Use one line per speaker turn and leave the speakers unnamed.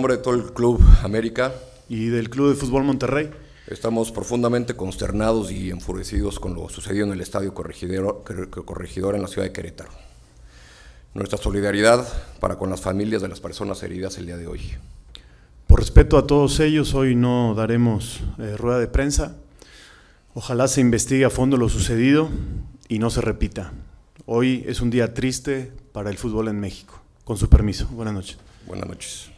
nombre de todo el Club América y del Club de Fútbol Monterrey. Estamos profundamente consternados y enfurecidos con lo sucedido en el Estadio Corregidor, Corregidora en la ciudad de Querétaro. Nuestra solidaridad para con las familias de las personas heridas el día de hoy.
Por respeto a todos ellos, hoy no daremos eh, rueda de prensa. Ojalá se investigue a fondo lo sucedido y no se repita. Hoy es un día triste para el fútbol en México. Con su permiso. Buenas noches. Buenas noches.